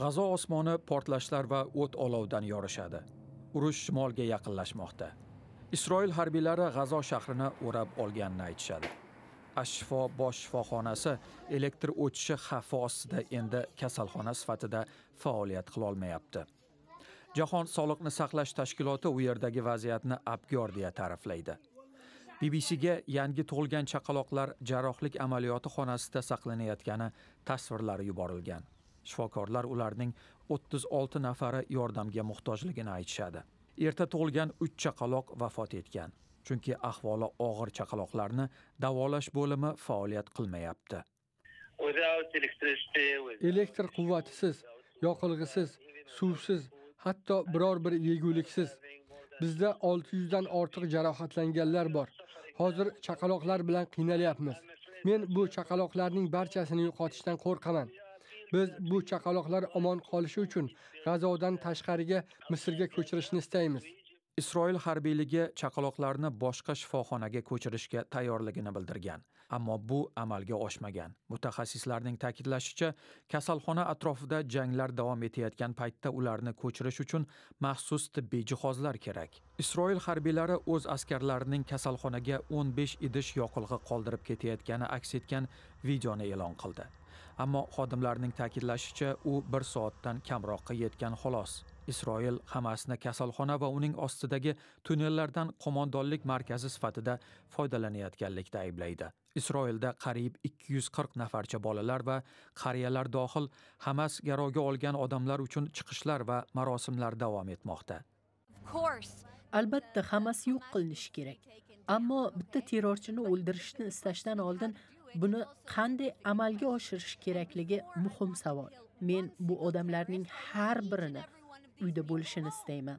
g'azo osmoni portlashlar va o't olovdan yorishadi urush shimolga yaqinlashmoqda isroil harbiylari g'azo shahrini o'rab olganini aytishadi Ashfo bosh shifoxonasi elektr o'chishi xavfi ostida endi kasalxona sifatida faoliyat qila olmayapti. jahon sog'liqni saqlash tashkiloti u yerdagi vaziyatni abgor deya ta'riflaydi bbcga yangi tug'ilgan chaqaloqlar jarrohlik amaliyoti xonasida saqlanayotgani tasvirlari yuborilgan shifokorlar ularning 36 nafari yordamga muhtojligini aytishadi erta tug'ilgan 3 chaqaloq vafot etgan chunki ahvoli og'ir chaqaloqlarni davolash bo'limi faoliyat qilmayapti elektr quvvatisiz yoqilg'isiz suvsiz hatto biror bir yeguliksiz bizda 600 dan ortiq jarohatlanganlar bor hozir chaqaloqlar bilan qiynalyapmiz men bu chaqaloqlarning barchasini yo'qotishdan qo'rqaman Biz bu chaqaloqlar omon qolishi uchun G'azodan tashqariga Misrga ko'chirishni istaymiz. isroil harbiyligi chaqaloqlarni boshqa shifoxonaga ko'chirishga tayyorligini bildirgan ammo bu amalga oshmagan mutaxassislarning ta'kidlashicha kasalxona atrofida janglar davom etayotgan paytda ularni ko'chirish uchun maxsus tibbiy jihozlar kerak isroil harbiylari o'z askarlarining kasalxonaga 15 idish yoqilg'i qoldirib ketayotgani aks etgan videoni e'lon qildi ammo xodimlarning ta'kidlashicha u 1 soatdan kamroqqa yetgan xolos isroil hamasni kasalxona va uning ostidagi tunnellardan qo'mondonlik markazi sifatida foydalanayotganlikda ayblaydi isroilda qariyb 240 nafarcha bolalar va qariyalar dohil hamas garovga olgan odamlar uchun chiqishlar va marosimlar davom etmoqda albatta hammasi yo'q qilinishi kerak ammo bitta terrorchini o'ldirishni istashdan oldin buni qanday amalga oshirish kerakligi muhim savol men bu odamlarning har birini uyda bo'lishini istayman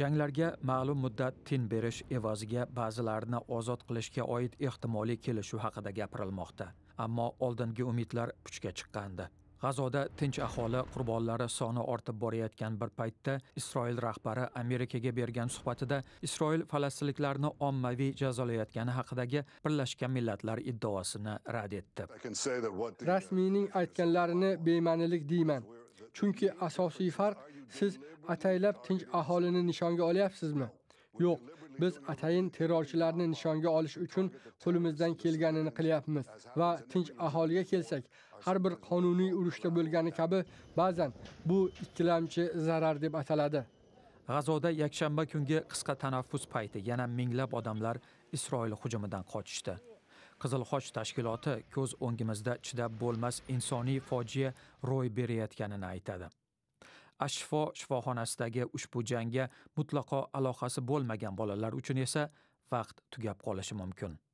janglarga ma'lum muddat tin berish evaziga ba'zilarini ozod qilishga oid ehtimoliy kelishuv haqida gapirilmoqda ammo oldingi umidlar puchga chiqqandi g'azoda tinch aholi qurbonlari soni ortib borayotgan bir paytda isroil rahbari amerikaga bergan suhbatida isroil falastinliklarni ommaviy jazolayotgani haqidagi birlashgan millatlar iddaosini rad etdi rasmiyning aytganlarini bema'nilik deyman Chunki asosiy farq siz ataylab tinch aholini nishonga olyapsizmi? Yo'q, biz atayin terrorchilarni nishonga olish uchun qo'limizdan kelganini qilyapmiz va tinch aholiga kelsak, har bir qonuniy urushda bo'lgani kabi ba'zan bu ikkilamchi zarar deb ataladi. G'azoda yakshanba kungi qisqa tanaffus payti yana minglab odamlar Isroil hujumidan qochishdi. qizilxoch tashkiloti ko'z o'ngimizda chidab bo'lmas insoniy fojia ro'y berayotganini aytadi ashfo shifoxonasidagi ushbu jangga mutlaqo aloqasi bo'lmagan bolalar uchun esa vaqt tugab qolishi mumkin